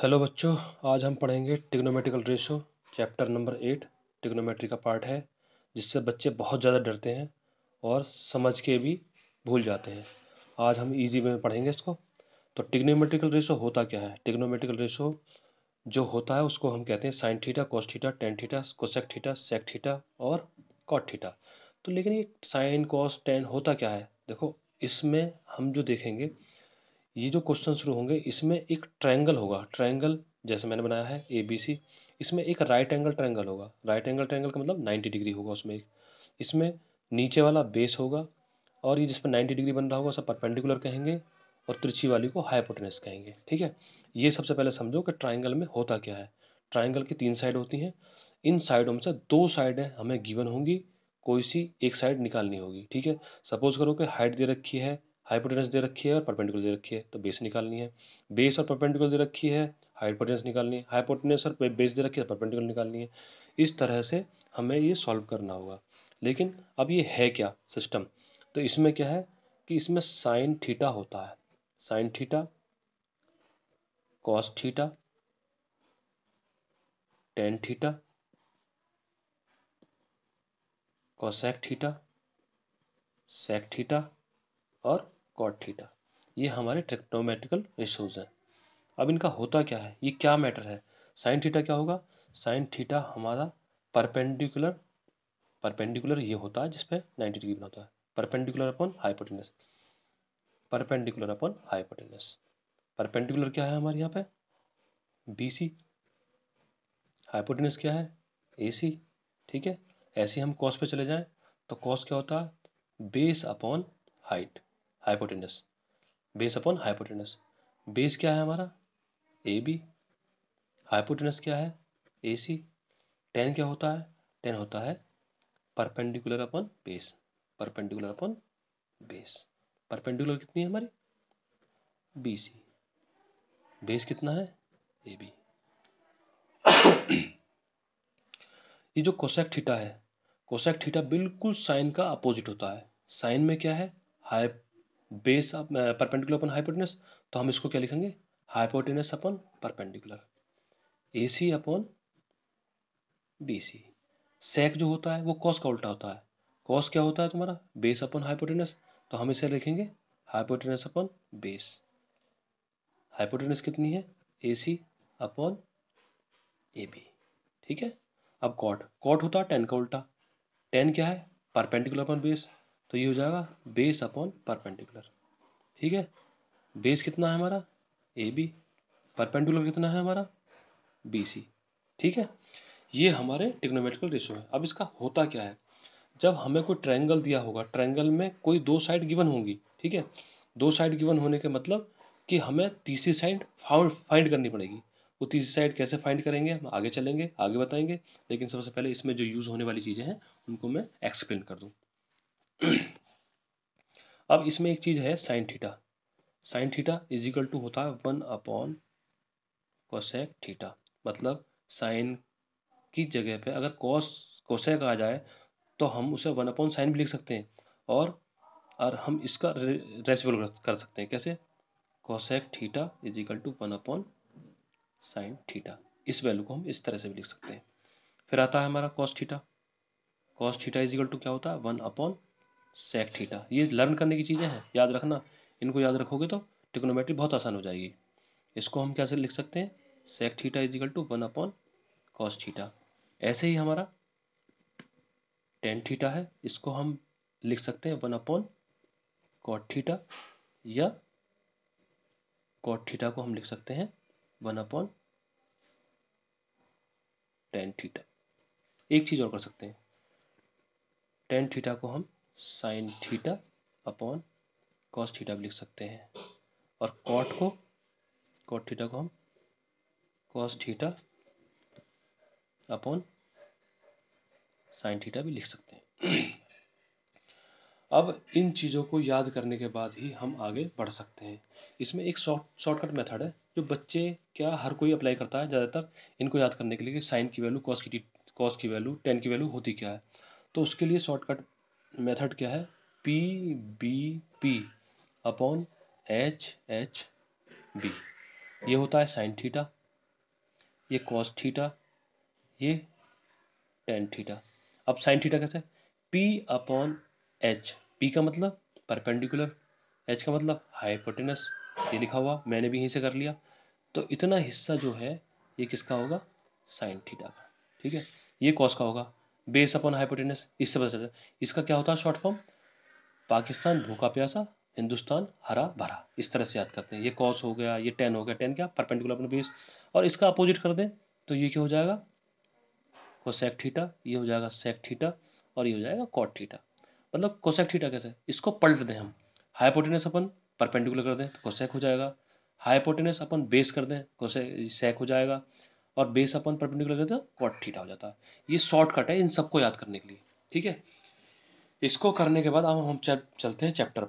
hello बच्चों आज हम पढ़ेंगे trigonometrical ratio chapter number eight trigonometry का पार्ट है जिससे बच्चे बहुत ज़्यादा डरते हैं और समझ के भी भूल जाते हैं आज हम इजी वे में पढ़ेंगे इसको तो टिग्नोमेट्रिकल रेशो होता क्या है टिग्नोमेट्रिकल रेशो जो होता है उसको हम कहते हैं sine theta cos theta tan theta cosec theta sec theta और कॉट थीटा तो लेकिन ये साइन कॉस टेन होता क्या है देखो इसमें हम जो देखेंगे ये जो क्वेश्चन शुरू होंगे इसमें एक ट्रायंगल होगा ट्रायंगल जैसे मैंने बनाया है ए बी सी इसमें एक राइट एंगल ट्रायंगल होगा राइट एंगल ट्रायंगल का मतलब 90 डिग्री होगा उसमें एक इसमें नीचे वाला बेस होगा और ये जिस पर 90 डिग्री बन रहा होगा उसे परपेंडिकुलर कहेंगे और तिरछी वाली को हाइपोटेनस कहेंगे ठीक है ये सबसे पहले समझो कि ट्राइंगल में होता क्या है ट्राइंगल की तीन साइड होती हैं इन साइडों में से दो साइडें हमें गिवन होंगी कोई सी एक साइड निकालनी होगी ठीक है सपोज करो कि हाइट दे रखी है हाइपोटेंस दे रखी है और परपेंडिकुलर दे रखी है तो बेस निकालनी है बेस और परपेंडिकुलर दे रखी है हाइपोटेंस निकालनी है हाइपोटेंस और बेस दे रखी है परपेंडिकुलर तो निकालनी है इस तरह से हमें ये सॉल्व करना होगा लेकिन अब ये है क्या सिस्टम तो इसमें क्या है कि इसमें साइन थीटा होता है sine theta cos theta tan theta cosec theta sec theta और कॉट थीटा ये हमारे ट्रिक्नोमेट्रिकल रेशोज हैं अब इनका होता क्या है ये क्या मैटर है साइन थीटा क्या होगा साइन थीटा हमारा परपेंडिकुलर परपेंडिकुलर ये होता है जिसपे नाइन्टी डिग्री बनाता है perpendicular upon hypotenuse perpendicular upon hypotenuse perpendicular क्या है हमारे यहाँ पे बी सी हाइपोटेनस क्या है ए सी ठीक है ऐसे हम कॉस पे चले जाएं तो कॉस क्या होता है base upon height hypotenuse base upon hypotenuse base क्या है हमारा ए बी हाइपोटेनस क्या है ए सी टेन क्या होता है टेन होता है perpendicular upon base perpendicular upon base perpendicular कितनी है हमारी बी सी बेस कितना है ए बी ये जो कोसेक थीटा है कोसेक थीटा बिल्कुल साइन का अपोजिट होता है साइन में क्या है hype base perpendicular upon hypotenuse तो हम इसको क्या लिखेंगे hypotenuse upon perpendicular A C upon B C sec जो होता है वो कॉस का उल्टा होता है कॉस क्या होता है तुम्हारा बेस अपन हाइपोटेनस तो हम इसे लिखेंगे हाइपोटेनस अपॉन बेस हाइपोटेनस कितनी है ए सी अपॉन ए बी ठीक है अब कॉट कॉट होता है टेन का उल्टा टेन क्या है परपेंडिकुलर अपन बेस तो ये हो जाएगा बेस अपॉन परपेंडिकुलर ठीक है बेस कितना है हमारा ए बी परपेंडिकुलर कितना है हमारा बी सी ठीक है ये हमारे टिक्नोमेट्रिकल रेशो है अब इसका होता क्या है जब हमें कोई ट्रायंगल दिया होगा ट्रायंगल में कोई दो साइड गिवन होंगी ठीक है दो साइड गिवन होने के मतलब कि हमें तीसरी साइड फाइंड करनी पड़ेगी वो तीसरी साइड कैसे फाइंड करेंगे हम आगे चलेंगे आगे बताएंगे लेकिन सबसे पहले इसमें जो यूज़ होने वाली चीज़ें हैं उनको मैं एक्सप्लेन कर दूँ अब इसमें एक चीज है sine theta sine theta is equal to होता है वन अपॉन कोसेक थीटा मतलब साइन की जगह पे अगर कॉस कोसेक आ जाए तो हम उसे वन अपॉन साइन भी लिख सकते हैं और और हम इसका रेसिपल कर सकते हैं कैसे cosec theta is equal to one upon sine theta इस वैल्यू को हम इस तरह से भी लिख सकते हैं फिर आता है हमारा cos theta cos theta is equal to क्या होता है वन अपॉन सेक थीटा ये लर्न करने की चीज़ें हैं याद रखना इनको याद रखोगे तो टिक्नोमेट्री बहुत आसान हो जाएगी इसको हम कैसे लिख सकते हैं sec theta is equal to one upon cos theta ऐसे ही हमारा टेन थीटा है इसको हम लिख सकते हैं वन अपॉन कॉट थीटा या कॉट थीटा को हम लिख सकते हैं वन अपॉन टेन थीटा एक चीज़ और कर सकते हैं टेन थीटा को हम sine theta upon cos theta भी लिख सकते हैं और कॉट को कॉट थीटा को हम cos theta upon sine theta भी लिख सकते हैं अब इन चीज़ों को याद करने के बाद ही हम आगे बढ़ सकते हैं इसमें एक शॉर्ट शॉर्टकट मेथड है जो बच्चे क्या हर कोई अप्लाई करता है ज़्यादातर इनको याद करने के लिए कि साइन की वैल्यू कॉस की कॉस की वैल्यू टेन की वैल्यू होती क्या है तो उसके लिए शॉर्टकट मेथड क्या है P B P upon H H B ये होता है साइन थीटा ये कॉस थीटा ये टेन थीटा अब साइन थीटा कैसे पी अपॉन एच पी का मतलब परपेंडिकुलर एच का मतलब हाइपोटेनस ये लिखा हुआ मैंने भी यहीं से कर लिया तो इतना हिस्सा जो है ये किसका होगा साइन थीटा का ठीक है ये कॉस का होगा बेस अपॉन हाइपोटेनस इससे पता चलता है इसका क्या होता है शॉर्ट फॉर्म पाकिस्तान भूखा प्यासा हिंदुस्तान हरा भरा इस तरह से याद करते हैं ये कॉस हो गया ये टेन हो गया टेन क्या परपेंडिकुलर अपने बेस और इसका अपोजिट कर दें तो ये क्या हो जाएगा कोसेक थीटा ये हो जाएगा सेक थीटा और ये हो जाएगा कॉट थीटा मतलब कोसेक थीटा कैसे इसको पलट दें हम हाइपोटेनस अपन परपेंडिकुलर कर दें तो कोसेक हो जाएगा हाइपोटेनस अपन बेस कर दें कोसेक सेक हो जाएगा और बेस अपन परपेंडिकुलर करते कॉट थीटा हो जाता है ये शॉर्टकट है इन सबको याद करने के लिए ठीक है इसको करने के बाद अब हम चलते हैं चैप्टर